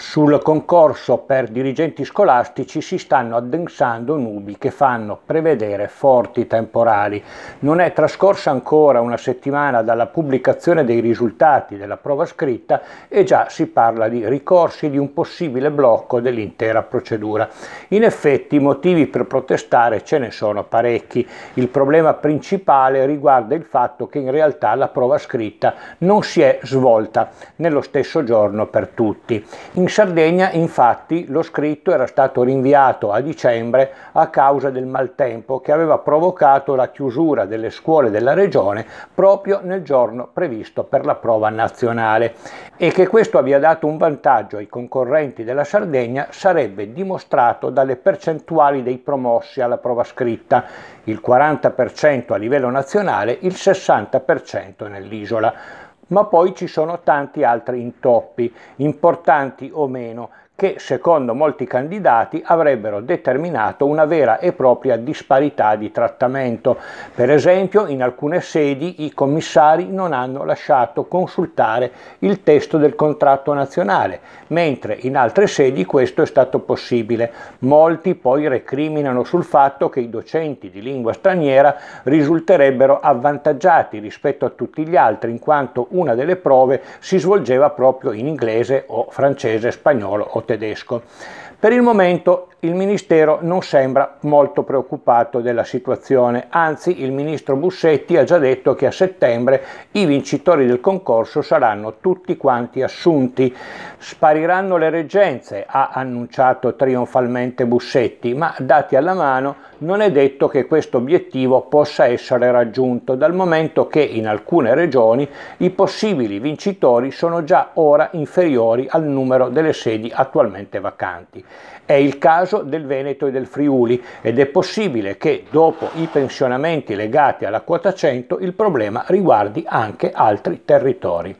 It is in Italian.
Sul concorso per dirigenti scolastici si stanno addensando nubi che fanno prevedere forti temporali. Non è trascorsa ancora una settimana dalla pubblicazione dei risultati della prova scritta e già si parla di ricorsi e di un possibile blocco dell'intera procedura. In effetti motivi per protestare ce ne sono parecchi. Il problema principale riguarda il fatto che in realtà la prova scritta non si è svolta nello stesso giorno per tutti. In in Sardegna infatti lo scritto era stato rinviato a dicembre a causa del maltempo che aveva provocato la chiusura delle scuole della regione proprio nel giorno previsto per la prova nazionale e che questo abbia dato un vantaggio ai concorrenti della Sardegna sarebbe dimostrato dalle percentuali dei promossi alla prova scritta, il 40% a livello nazionale, il 60% nell'isola ma poi ci sono tanti altri intoppi, importanti o meno, che secondo molti candidati avrebbero determinato una vera e propria disparità di trattamento. Per esempio in alcune sedi i commissari non hanno lasciato consultare il testo del contratto nazionale, mentre in altre sedi questo è stato possibile. Molti poi recriminano sul fatto che i docenti di lingua straniera risulterebbero avvantaggiati rispetto a tutti gli altri in quanto una delle prove si svolgeva proprio in inglese o francese, spagnolo o tedesco. Per il momento il Ministero non sembra molto preoccupato della situazione, anzi il Ministro Bussetti ha già detto che a settembre i vincitori del concorso saranno tutti quanti assunti, spariranno le reggenze, ha annunciato trionfalmente Bussetti, ma dati alla mano non è detto che questo obiettivo possa essere raggiunto, dal momento che in alcune regioni i possibili vincitori sono già ora inferiori al numero delle sedi attualmente attualmente vacanti. È il caso del Veneto e del Friuli ed è possibile che dopo i pensionamenti legati alla quota 100 il problema riguardi anche altri territori.